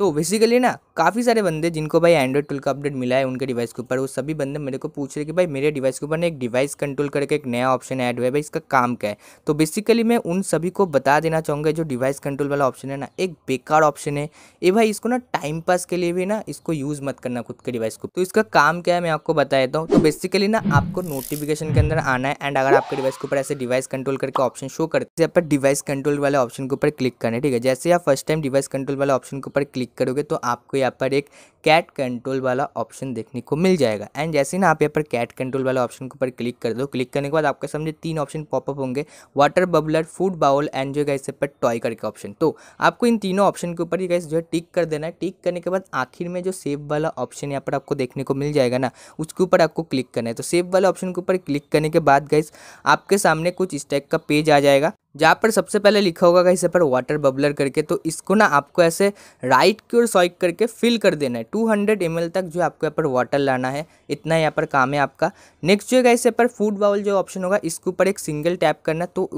तो बेसिकली ना काफ़ी सारे बंदे जिनको भाई एंड्रॉइड ट्वेल्व का अपडेट मिला है उनके डिवाइस के ऊपर वो सभी बंदे मेरे को पूछ रहे कि भाई मेरे डिवाइस के ऊपर ना एक डिवाइस कंट्रोल करके एक नया ऑप्शन ऐड हुआ है भाई इसका काम क्या है तो बेसिकली मैं उन सभी को बता देना चाहूँगा जो डिवाइस कंट्रोल वाला ऑप्शन है ना एक बेकार ऑप्शन है ये भाई इसको ना टाइम पास के लिए भी ना इसको यूज़ मत करना खुद के डिवाइस को तो इसका काम क्या है मैं आपको बता देता हूँ तो बेसिकली ना आपको नोटिफिकेशन के अंदर आना है एंड अगर आपके डिवाइस के ऊपर ऐसे डिवाइस कंट्रोल करके ऑप्शन शो करते हैं पर डिवाइस कंट्रोल वाले ऑप्शन के ऊपर क्लिक करना है ठीक है जैसे आप फर्स्ट टाइम डिवाइस कंट्रोल वाले ऑप्शन के ऊपर क्लिक क्लिक करोगे तो आपको यहाँ पर एक कैट कंट्रोल वाला ऑप्शन देखने को मिल जाएगा एंड जैसे ना आप यहाँ पर कैट कंट्रोल वाला ऑप्शन के ऊपर क्लिक कर दो क्लिक करने के बाद आपके सामने तीन ऑप्शन पॉपअप होंगे water bubbler food bowl and जो है इस पर टॉय करके ऑप्शन तो आपको इन तीनों ऑप्शन के ऊपर गैस जो है टिक कर देना है टिक करने के बाद आखिर में जो सेव वाला ऑप्शन यहाँ पर आपको देखने को मिल जाएगा ना उसके ऊपर आपको क्लिक करना है तो सेव वाले ऑप्शन के ऊपर क्लिक करने के बाद गैस आपके सामने कुछ इस टाइप का पेज आ जाएगा जहाँ पर सबसे पहले लिखा होगा कहीं पर वाटर बबलर करके तो इसको ना आपको ऐसे राइट की ओर सॉइक करके फिल कर देना है 200 हंड्रेड तक जो आपको यहाँ पर वाटर लाना है इतना यहाँ पर काम है आपका नेक्स्ट जो है इस पर फूड बाउल जो ऑप्शन होगा इसके ऊपर एक सिंगल टैप करना तो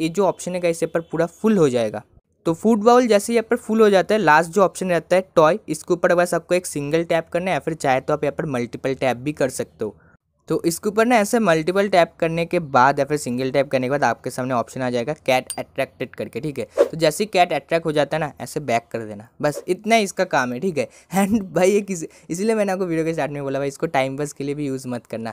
ये जो ऑप्शन है इस पर पूरा फुल हो जाएगा तो फूड बाउल जैसे यहाँ पर फुल हो जाता है लास्ट जो ऑप्शन रहता है टॉय इसके ऊपर बस आपको एक सिंगल टैप करना है या फिर चाहे तो आप यहाँ पर मल्टीपल टैप भी कर सकते हो तो इसके ऊपर ना ऐसे मल्टीपल टैप करने के बाद या फिर सिंगल टैप करने के बाद आपके सामने ऑप्शन आ जाएगा कैट अट्रैक्टेड करके ठीक है तो जैसे ही कैट अट्रैक्ट हो जाता है ना ऐसे बैक कर देना बस इतना इसका काम है ठीक है एंड भाई ये किसी इसीलिए मैंने आपको वीडियो के स्टार्ट में बोला भाई इसको टाइम पास के लिए भी यूज़ मत करना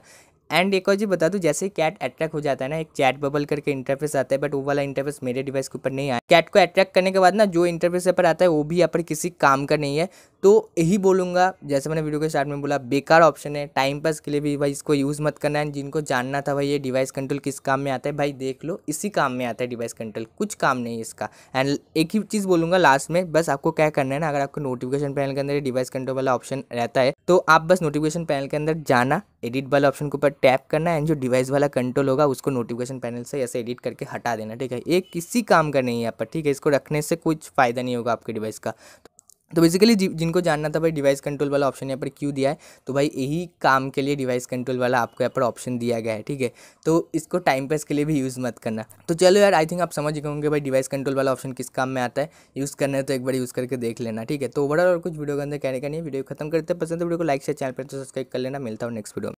एंड एक और जी बता दूँ जैसे कैट अट्रैक्ट हो जाता है ना एक चैट बबल करके इंटरफेस आता है बट वो वाला इंटरफेस मेरे डिवाइस के ऊपर नहीं आया कैट को अट्रैक्ट करने के बाद ना जो इंटरफेस पर आता है वो भी यहाँ पर किसी काम का नहीं है तो यही बोलूँगा जैसे मैंने वीडियो के स्टार्ट में बोला बेकार ऑप्शन है टाइम पास के लिए भी भाई इसको यूज़ मत करना है जिनको जानना था भाई ये डिवाइस कंट्रोल किस काम में आता है भाई देख लो इसी काम में आता है डिवाइस कंट्रोल कुछ काम नहीं है इसका एंड एक ही चीज़ बोलूँगा लास्ट में बस आपको क्या करना है ना अगर आपको नोटिफिकेशन पैनल के अंदर डिवाइस कंट्रोल वाला ऑप्शन रहता है तो आप बस नोटिफिकेशन पैनल के अंदर जाना एडिट वाला ऑप्शन के ऊपर टैप करना एंड जो डिवाइस वाला कंट्रोल होगा उसको नोटिफिकेशन पैनल से ऐसे एडिट करके हटा देना ठीक है ये किसी काम का नहीं है यहाँ पर ठीक है इसको रखने से कुछ फ़ायदा नहीं होगा आपके डिवाइस का तो बेसिकली जिनको जानना था भाई डिवाइस कंट्रोल वाला ऑप्शन यहाँ पर क्यों दिया है तो भाई यही काम के लिए डिवाइस कंट्रोल वाला आपको यहाँ पर ऑप्शन दिया गया है ठीक है तो इसको टाइम पास के लिए भी यूज़ मत करना तो चलो यार आई थिंक आप समझ गए होंगे भाई डिवाइस कंट्रोल वाला ऑप्शन किस काम में आता है यूज़ करना है तो एक बार यूज़ करके देख लेना ठीक है तो ओवरऑल और कुछ वीडियो के अंदर कहने का नहीं वीडियो खत्म करते पसंद वीडियो तो को लाइक से चैनल पर तो सब्सक्राइब कर लेना मिलता हूँ नेक्स्ट वीडियो